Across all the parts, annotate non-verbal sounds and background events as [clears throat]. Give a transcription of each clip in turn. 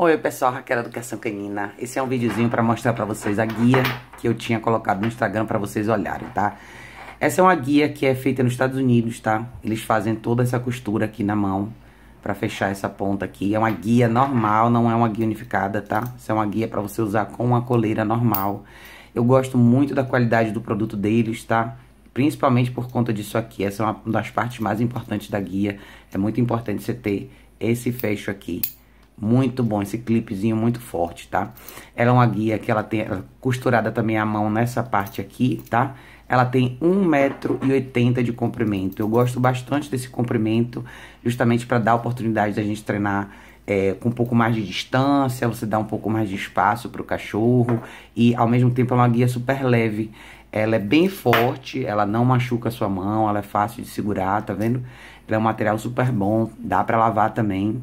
Oi pessoal, Raquel Educação Canina. Esse é um videozinho para mostrar para vocês a guia que eu tinha colocado no Instagram para vocês olharem, tá? Essa é uma guia que é feita nos Estados Unidos, tá? Eles fazem toda essa costura aqui na mão para fechar essa ponta aqui. É uma guia normal, não é uma guia unificada, tá? Essa é uma guia para você usar com uma coleira normal. Eu gosto muito da qualidade do produto deles, tá? Principalmente por conta disso aqui. Essa é uma das partes mais importantes da guia. É muito importante você ter esse fecho aqui muito bom esse clipezinho, muito forte, tá? Ela é uma guia que ela tem costurada também a mão nessa parte aqui, tá? Ela tem 1,80m de comprimento. Eu gosto bastante desse comprimento, justamente para dar a oportunidade da gente treinar é, com um pouco mais de distância, você dá um pouco mais de espaço para o cachorro e ao mesmo tempo é uma guia super leve. Ela é bem forte, ela não machuca a sua mão, ela é fácil de segurar, tá vendo? Ela é um material super bom, dá para lavar também,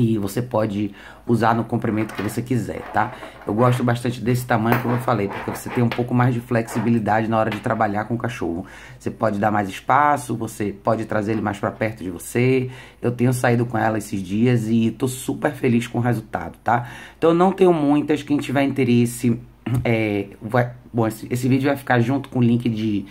e você pode usar no comprimento que você quiser, tá? Eu gosto bastante desse tamanho, como eu falei, porque você tem um pouco mais de flexibilidade na hora de trabalhar com o cachorro. Você pode dar mais espaço, você pode trazer ele mais para perto de você. Eu tenho saído com ela esses dias e tô super feliz com o resultado, tá? Então eu não tenho muitas, quem tiver interesse... [clears throat] É, vai, bom, esse, esse vídeo vai ficar junto com o link de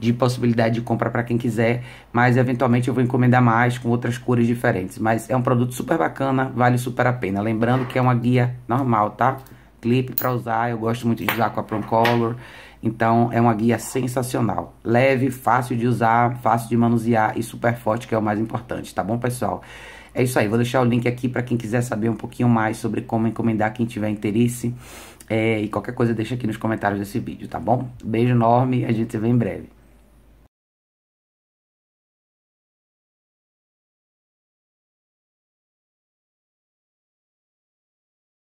de possibilidade de compra para quem quiser, mas eventualmente eu vou encomendar mais com outras cores diferentes. Mas é um produto super bacana, vale super a pena. Lembrando que é uma guia normal, tá? Clipe para usar, eu gosto muito de usar com a Color, então é uma guia sensacional. Leve, fácil de usar, fácil de manusear e super forte, que é o mais importante, tá bom, pessoal? É isso aí, vou deixar o link aqui para quem quiser saber um pouquinho mais sobre como encomendar, quem tiver interesse. É, e qualquer coisa deixa aqui nos comentários desse vídeo, tá bom? Beijo enorme, a gente se vê em breve.